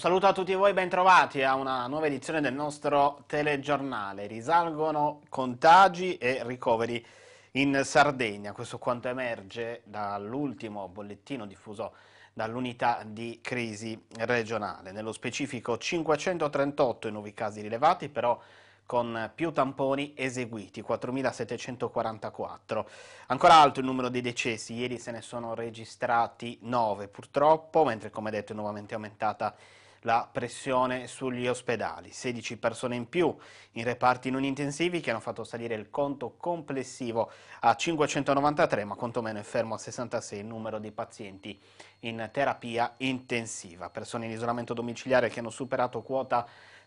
Un saluto a tutti voi, bentrovati a una nuova edizione del nostro telegiornale. Risalgono contagi e ricoveri in Sardegna, questo quanto emerge dall'ultimo bollettino diffuso dall'unità di crisi regionale. Nello specifico 538 i nuovi casi rilevati, però con più tamponi eseguiti, 4.744. Ancora alto il numero dei decessi, ieri se ne sono registrati 9 purtroppo, mentre come detto è nuovamente aumentata la pressione sugli ospedali. 16 persone in più in reparti non intensivi che hanno fatto salire il conto complessivo a 593, ma quantomeno è fermo a 66 il numero di pazienti in terapia intensiva. Persone in isolamento domiciliare che hanno superato quota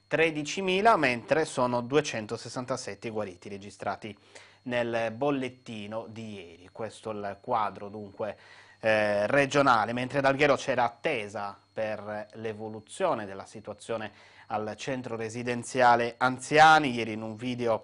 13.000, mentre sono 267 i guariti registrati nel bollettino di ieri. Questo è il quadro dunque eh, regionale, mentre ad Alghero c'era attesa per l'evoluzione della situazione al centro residenziale anziani. Ieri in un video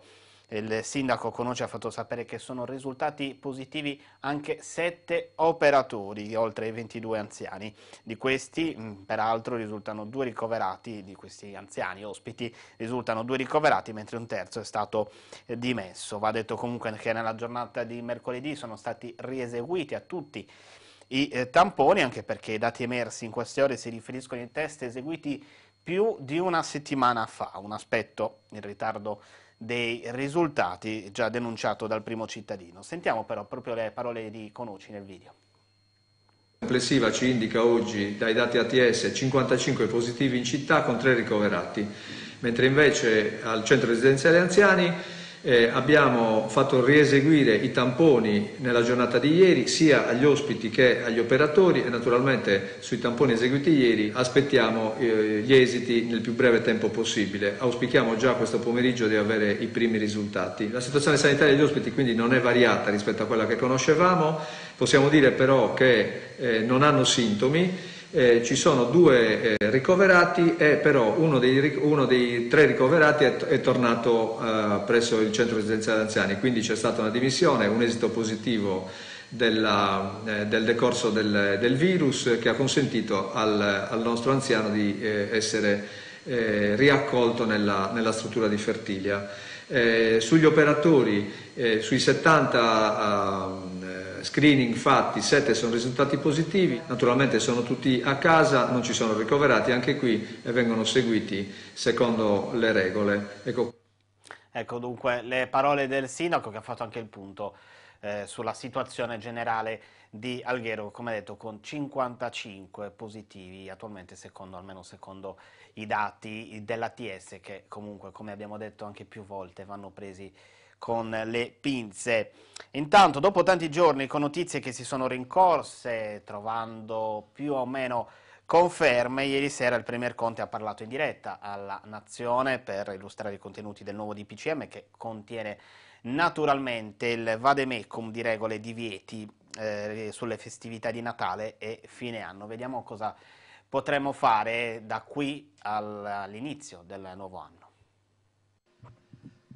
il sindaco Conoce ha fatto sapere che sono risultati positivi anche sette operatori, oltre ai 22 anziani. Di questi, mm, peraltro, risultano due ricoverati, di questi anziani ospiti, risultano due ricoverati, mentre un terzo è stato dimesso. Va detto comunque che nella giornata di mercoledì sono stati rieseguiti a tutti i eh, tamponi, anche perché i dati emersi in queste ore si riferiscono ai test eseguiti più di una settimana fa, un aspetto in ritardo dei risultati già denunciato dal primo cittadino. Sentiamo però proprio le parole di Conucci nel video. La Complessiva ci indica oggi dai dati ATS 55 positivi in città con 3 ricoverati, mentre invece al centro residenziale anziani eh, abbiamo fatto rieseguire i tamponi nella giornata di ieri sia agli ospiti che agli operatori e naturalmente sui tamponi eseguiti ieri aspettiamo eh, gli esiti nel più breve tempo possibile. Auspichiamo già questo pomeriggio di avere i primi risultati. La situazione sanitaria degli ospiti quindi non è variata rispetto a quella che conoscevamo, possiamo dire però che eh, non hanno sintomi eh, ci sono due eh, ricoverati e però uno dei, uno dei tre ricoverati è, è tornato eh, presso il centro residenziale anziani, quindi c'è stata una dimissione, un esito positivo della, eh, del decorso del, del, virus che ha consentito al, al nostro anziano di eh, essere eh, riaccolto nella, nella struttura di Fertilia. Eh, sugli operatori, eh, sui 70 screening fatti, sette sono risultati positivi, naturalmente sono tutti a casa, non ci sono ricoverati anche qui e eh, vengono seguiti secondo le regole. Ecco. Ecco dunque le parole del sindaco che ha fatto anche il punto eh, sulla situazione generale di Alghero, come detto, con 55 positivi attualmente secondo, almeno secondo i dati dell'ATS che comunque, come abbiamo detto anche più volte, vanno presi con le pinze. Intanto, dopo tanti giorni con notizie che si sono rincorse, trovando più o meno conferme, ieri sera il Premier Conte ha parlato in diretta alla Nazione per illustrare i contenuti del nuovo DPCM che contiene naturalmente il vademecum di regole e divieti eh, sulle festività di Natale e fine anno. Vediamo cosa potremo fare da qui all'inizio del nuovo anno.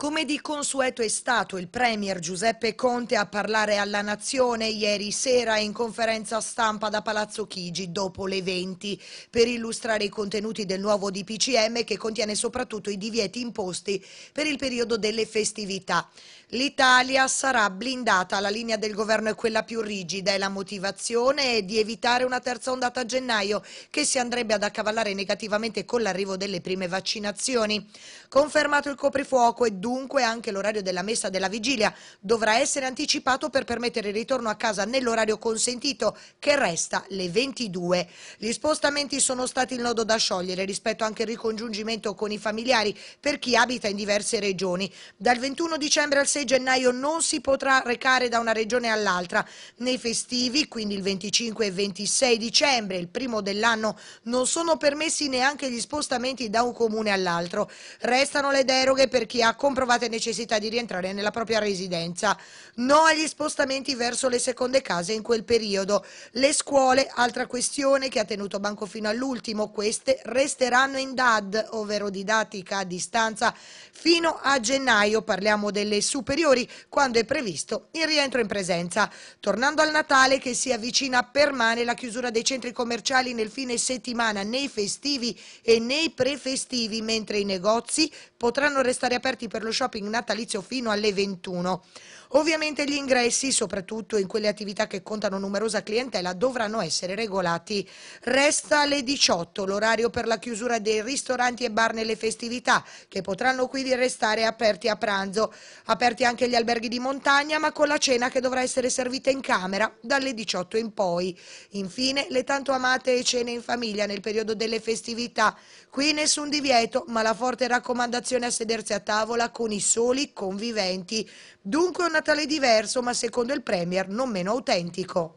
Come di consueto è stato il Premier Giuseppe Conte a parlare alla Nazione ieri sera in conferenza stampa da Palazzo Chigi dopo le 20 per illustrare i contenuti del nuovo DPCM che contiene soprattutto i divieti imposti per il periodo delle festività. L'Italia sarà blindata, la linea del governo è quella più rigida e la motivazione è di evitare una terza ondata a gennaio che si andrebbe ad accavallare negativamente con l'arrivo delle prime vaccinazioni. Confermato il coprifuoco e due Dunque anche l'orario della messa della vigilia dovrà essere anticipato per permettere il ritorno a casa nell'orario consentito che resta le 22. Gli spostamenti sono stati il nodo da sciogliere rispetto anche al ricongiungimento con i familiari per chi abita in diverse regioni. Dal 21 dicembre al 6 gennaio non si potrà recare da una regione all'altra. Nei festivi, quindi il 25 e 26 dicembre, il primo dell'anno, non sono permessi neanche gli spostamenti da un comune all'altro. Restano le deroghe per chi ha comunque comprovate necessità di rientrare nella propria residenza. No agli spostamenti verso le seconde case in quel periodo. Le scuole, altra questione che ha tenuto banco fino all'ultimo, queste resteranno in DAD, ovvero didattica a distanza, fino a gennaio, parliamo delle superiori, quando è previsto il rientro in presenza. Tornando al Natale che si avvicina, permane la chiusura dei centri commerciali nel fine settimana, nei festivi e nei prefestivi, mentre i negozi potranno restare aperti per per lo shopping natalizio fino alle 21. Ovviamente gli ingressi, soprattutto in quelle attività che contano numerosa clientela, dovranno essere regolati. Resta alle 18 l'orario per la chiusura dei ristoranti e bar nelle festività, che potranno quindi restare aperti a pranzo. Aperti anche gli alberghi di montagna, ma con la cena che dovrà essere servita in camera dalle 18 in poi. Infine, le tanto amate cene in famiglia nel periodo delle festività. Qui nessun divieto, ma la forte raccomandazione a sedersi a tavola con i soli conviventi. Dunque un Natale diverso, ma secondo il Premier non meno autentico.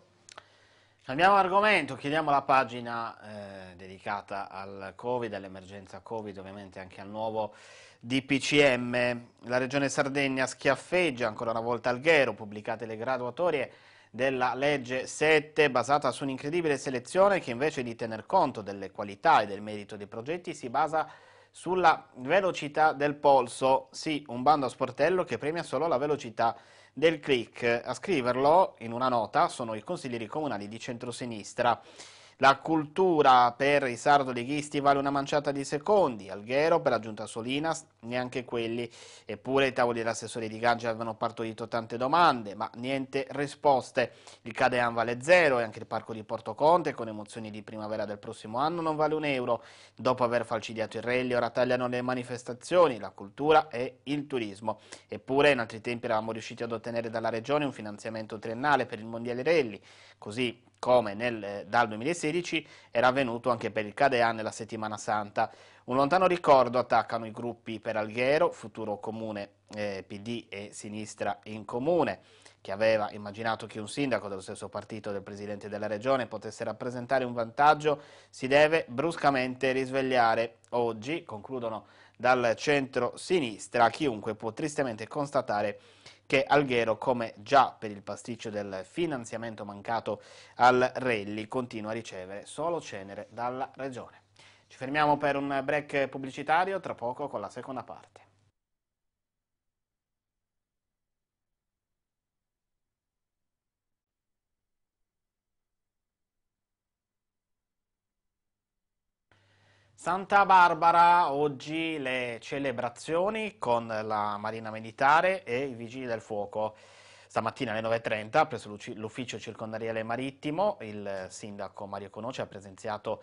Cambiamo argomento, chiudiamo la pagina eh, dedicata al Covid, all'emergenza Covid, ovviamente anche al nuovo DPCM. La regione Sardegna schiaffeggia ancora una volta Alghero, pubblicate le graduatorie della legge 7 basata su un'incredibile selezione che invece di tener conto delle qualità e del merito dei progetti si basa sulla velocità del polso, sì, un bando a sportello che premia solo la velocità del click. A scriverlo in una nota sono i consiglieri comunali di centrosinistra. La cultura per i sardo-leghisti vale una manciata di secondi, Alghero per la giunta Solina neanche quelli, eppure i tavoli dell'assessore di Gangia avevano partorito tante domande, ma niente risposte. Il Cadean vale zero e anche il parco di Porto Conte con emozioni di primavera del prossimo anno non vale un euro. Dopo aver falcidiato il rally ora tagliano le manifestazioni, la cultura e il turismo. Eppure in altri tempi eravamo riusciti ad ottenere dalla regione un finanziamento triennale per il Mondiale Rally, così come nel, dal 2016 era avvenuto anche per il Cadea nella Settimana Santa. Un lontano ricordo attaccano i gruppi per Alghero, futuro comune eh, PD e sinistra in comune, che aveva immaginato che un sindaco dello stesso partito del presidente della regione potesse rappresentare un vantaggio, si deve bruscamente risvegliare. Oggi, concludono dal centro-sinistra, chiunque può tristemente constatare che Alghero, come già per il pasticcio del finanziamento mancato al Rally, continua a ricevere solo cenere dalla Regione. Ci fermiamo per un break pubblicitario, tra poco con la seconda parte. Santa Barbara, oggi le celebrazioni con la Marina Militare e i Vigili del Fuoco. Stamattina alle 9.30 presso l'ufficio circondariale marittimo il sindaco Mario Conoce ha presenziato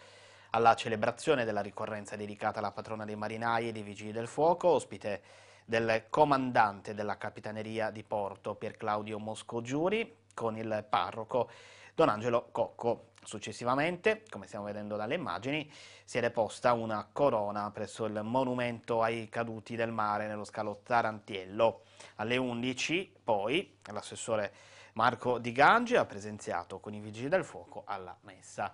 alla celebrazione della ricorrenza dedicata alla patrona dei marinai e dei Vigili del Fuoco, ospite del comandante della Capitaneria di Porto Pier Claudio Mosco Giuri con il parroco Don Angelo Cocco. Successivamente, come stiamo vedendo dalle immagini, si è deposta una corona presso il monumento ai caduti del mare nello scalo Tarantiello. Alle 11 poi l'assessore Marco Di Gange ha presenziato con i vigili del fuoco alla messa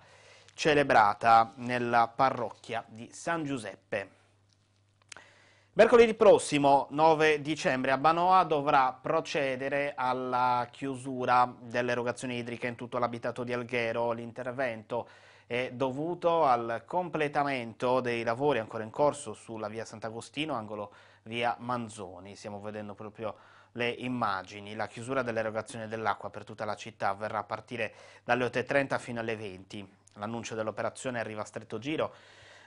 celebrata nella parrocchia di San Giuseppe. Mercoledì prossimo, 9 dicembre, a Banoa dovrà procedere alla chiusura dell'erogazione idrica in tutto l'abitato di Alghero. L'intervento è dovuto al completamento dei lavori ancora in corso sulla via Sant'Agostino, angolo via Manzoni. Stiamo vedendo proprio le immagini. La chiusura dell'erogazione dell'acqua per tutta la città avverrà a partire dalle 8.30 fino alle 20. L'annuncio dell'operazione arriva a stretto giro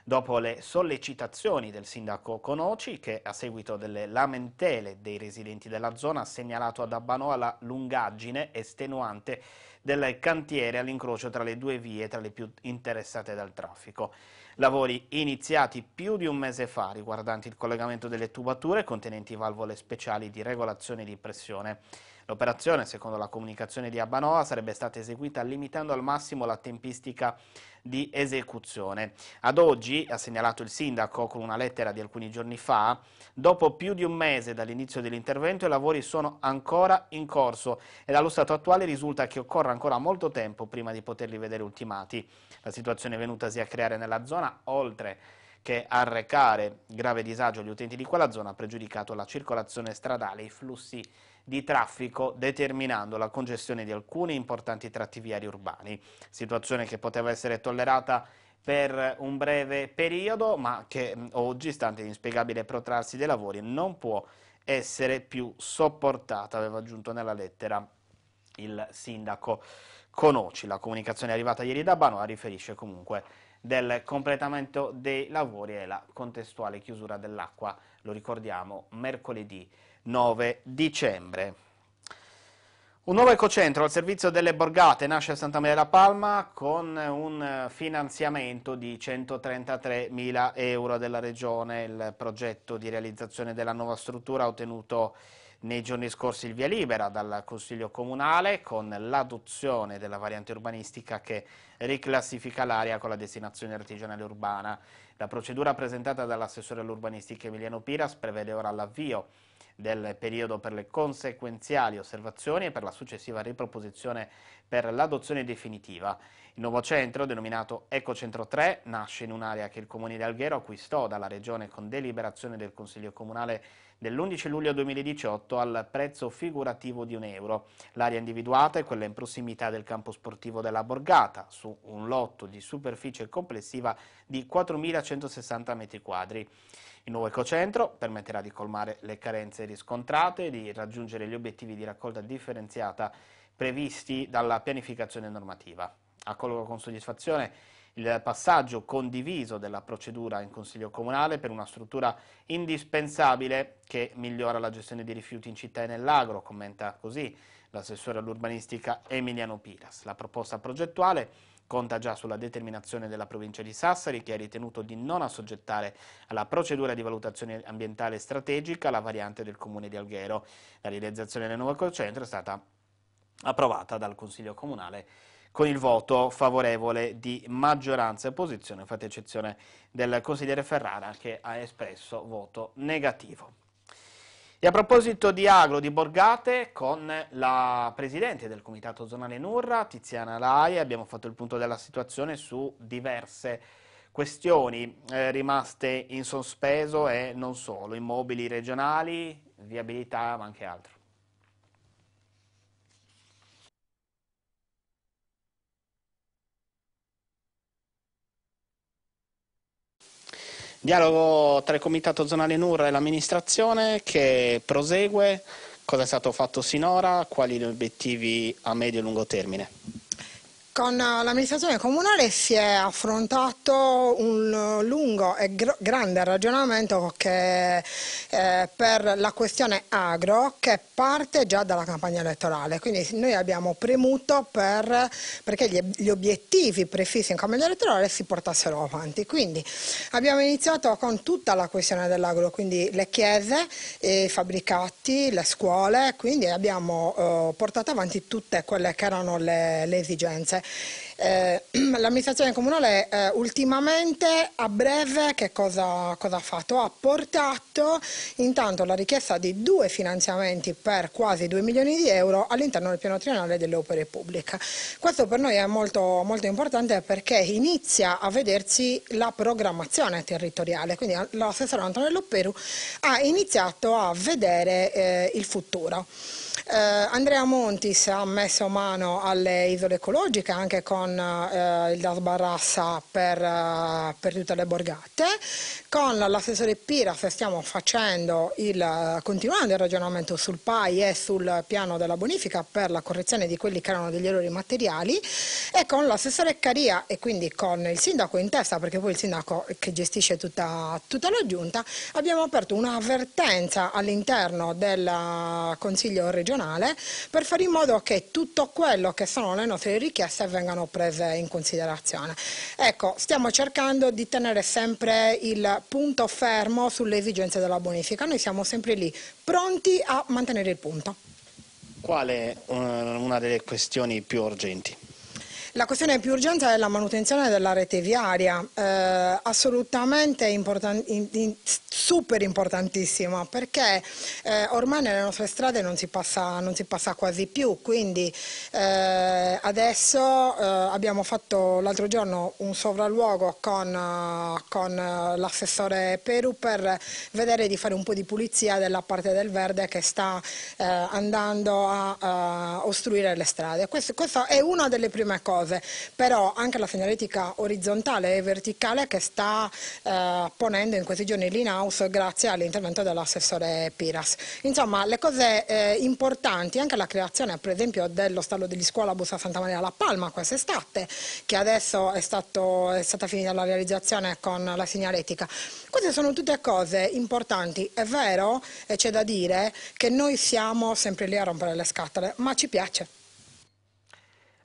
dopo le sollecitazioni del sindaco Conoci che a seguito delle lamentele dei residenti della zona ha segnalato ad Abbanoa la lungaggine estenuante del cantiere all'incrocio tra le due vie tra le più interessate dal traffico. Lavori iniziati più di un mese fa riguardanti il collegamento delle tubature contenenti valvole speciali di regolazione di pressione. L'operazione, secondo la comunicazione di Abbanoa, sarebbe stata eseguita limitando al massimo la tempistica di esecuzione. Ad oggi, ha segnalato il sindaco con una lettera di alcuni giorni fa, dopo più di un mese dall'inizio dell'intervento i lavori sono ancora in corso e dallo stato attuale risulta che occorra ancora molto tempo prima di poterli vedere ultimati. La situazione è venutasi a creare nella zona, oltre che arrecare grave disagio agli utenti di quella zona, ha pregiudicato la circolazione stradale e i flussi di traffico determinando la congestione di alcuni importanti tratti viari urbani, situazione che poteva essere tollerata per un breve periodo ma che mm, oggi, stante l'inspiegabile protrarsi dei lavori, non può essere più sopportata, aveva aggiunto nella lettera il sindaco Conoci. La comunicazione arrivata ieri da Banoa riferisce comunque del completamento dei lavori e la contestuale chiusura dell'acqua, lo ricordiamo, mercoledì 9 dicembre. Un nuovo ecocentro al servizio delle borgate nasce a Santa Maria della Palma con un finanziamento di 133 mila euro della Regione. Il progetto di realizzazione della nuova struttura ha ottenuto nei giorni scorsi il via libera dal Consiglio Comunale con l'adozione della variante urbanistica che riclassifica l'area con la destinazione artigianale urbana. La procedura presentata dall'assessore all'urbanistica Emiliano Piras prevede ora l'avvio del periodo per le conseguenziali osservazioni e per la successiva riproposizione per l'adozione definitiva. Il nuovo centro, denominato Ecocentro 3, nasce in un'area che il Comune di Alghero acquistò dalla Regione con deliberazione del Consiglio Comunale dell'11 luglio 2018 al prezzo figurativo di un euro. L'area individuata è quella in prossimità del campo sportivo della Borgata, su un lotto di superficie complessiva di 4.160 metri quadri. Il nuovo ecocentro permetterà di colmare le carenze riscontrate e di raggiungere gli obiettivi di raccolta differenziata previsti dalla pianificazione normativa. Accolgo con soddisfazione il passaggio condiviso della procedura in Consiglio Comunale per una struttura indispensabile che migliora la gestione dei rifiuti in città e nell'agro, commenta così l'assessore all'urbanistica Emiliano Piras. La proposta progettuale conta già sulla determinazione della provincia di Sassari che ha ritenuto di non assoggettare alla procedura di valutazione ambientale strategica la variante del comune di Alghero. La realizzazione del nuovo ecocentro è stata approvata dal Consiglio Comunale con il voto favorevole di maggioranza e opposizione, fatta eccezione del consigliere Ferrara che ha espresso voto negativo. E a proposito di Agro di Borgate, con la Presidente del Comitato Zonale Nurra, Tiziana Laia, abbiamo fatto il punto della situazione su diverse questioni eh, rimaste in sospeso e non solo, immobili regionali, viabilità ma anche altro. Dialogo tra il Comitato Zonale NUR e l'amministrazione che prosegue, cosa è stato fatto sinora, quali gli obiettivi a medio e lungo termine. Con eh, l'amministrazione comunale si è affrontato un eh, lungo e grande ragionamento che, eh, per la questione agro che parte già dalla campagna elettorale, quindi noi abbiamo premuto per, perché gli, gli, obiettivi prefissi in campagna elettorale si portassero avanti, quindi abbiamo iniziato con tutta la questione dell'agro, quindi le chiese, i fabbricati, le scuole, quindi abbiamo eh, portato avanti tutte quelle che erano le, le esigenze eh, l'amministrazione comunale eh, ultimamente a breve che cosa, cosa, ha fatto? Ha portato intanto la richiesta di due finanziamenti per quasi 2 milioni di euro all'interno del piano triennale delle opere pubbliche. Questo per noi è molto, molto importante perché inizia a vedersi la programmazione territoriale, quindi l'assessore Antonello Peru ha iniziato a vedere eh, il futuro. Eh, Andrea Montis ha messo mano alle isole ecologiche anche con eh, il Das Barrassa per, eh, per, tutte le borgate. Con l'assessore Piras stiamo facendo il, eh, continuando il ragionamento sul PAI e sul piano della bonifica per la correzione di quelli che erano degli errori materiali e con l'assessore Caria e quindi con il sindaco in testa perché poi il sindaco che gestisce tutta, tutta la giunta abbiamo aperto un'avvertenza all'interno del eh, Consiglio regionale regionale per fare in modo che tutto quello che sono le nostre richieste vengano prese in considerazione. Ecco, stiamo cercando di tenere sempre il punto fermo sulle esigenze della bonifica, noi siamo sempre lì, pronti a mantenere il punto. Qual è eh, una delle questioni più urgenti? La questione più urgente è la manutenzione della rete viaria, eh, assolutamente important in, in, super importantissima perché eh, ormai nelle nostre strade non si passa, non si passa quasi più, quindi eh, adesso eh, abbiamo fatto l'altro giorno un sovralluogo con, con l'assessore Peru per vedere di fare un po' di pulizia della parte del verde che sta eh, andando a, a, ostruire le strade. questa è una delle prime cose cose, però anche la segnaletica orizzontale e verticale che sta eh, ponendo in questi giorni l'in-house grazie all'intervento dell'assessore Piras. Insomma, le cose eh, importanti, anche la creazione per esempio dello stallo degli scuolabus a Santa Maria La Palma quest'estate, che adesso è, stato, è stata finita la realizzazione con la segnaletica. Queste sono tutte cose importanti, è vero, e c'è da dire che noi siamo sempre lì a rompere le scatole, ma ci piace.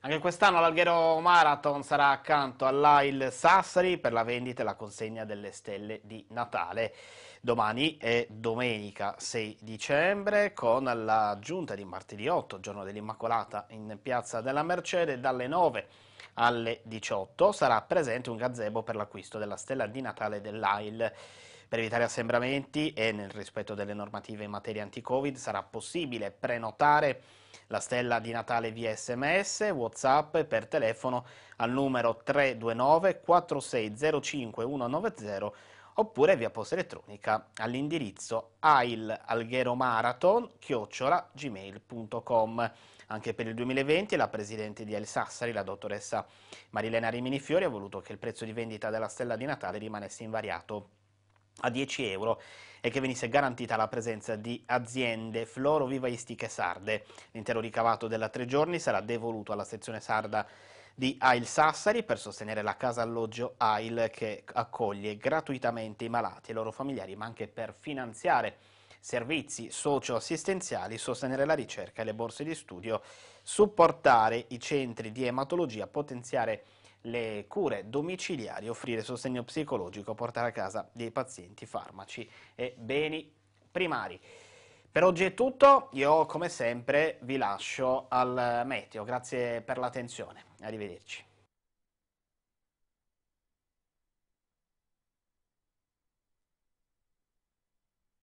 Anche quest'anno l'Alghero Marathon sarà accanto all'AIL Sassari per la vendita e la consegna delle stelle di Natale. Domani è domenica 6 dicembre con la giunta di martedì 8, giorno dell'Immacolata, in piazza della Mercede dalle 9 alle 18 sarà presente un gazebo per l'acquisto della stella di Natale dell'AIL. Per evitare assembramenti e nel rispetto delle normative in materia anti-Covid sarà possibile prenotare la stella di Natale via sms, whatsapp e per telefono al numero 329 4605 190 oppure via posta elettronica all'indirizzo ailalgheromaraton-gmail.com. Anche per il 2020 la presidente di El Sassari, la dottoressa Marilena Riminifiori, ha voluto che il prezzo di vendita della stella di Natale rimanesse invariato a 10 euro e che venisse garantita la presenza di aziende florovivaistiche sarde. L'intero ricavato della tre giorni sarà devoluto alla sezione sarda di AIL Sassari per sostenere la casa alloggio AIL che accoglie gratuitamente i malati e i loro familiari, ma anche per finanziare servizi socio-assistenziali, sostenere la ricerca e le borse di studio, supportare i centri di ematologia, potenziare le cure domiciliari, offrire sostegno psicologico, portare a casa dei pazienti farmaci e beni primari. Per oggi è tutto, io come sempre vi lascio al meteo, grazie per l'attenzione, arrivederci.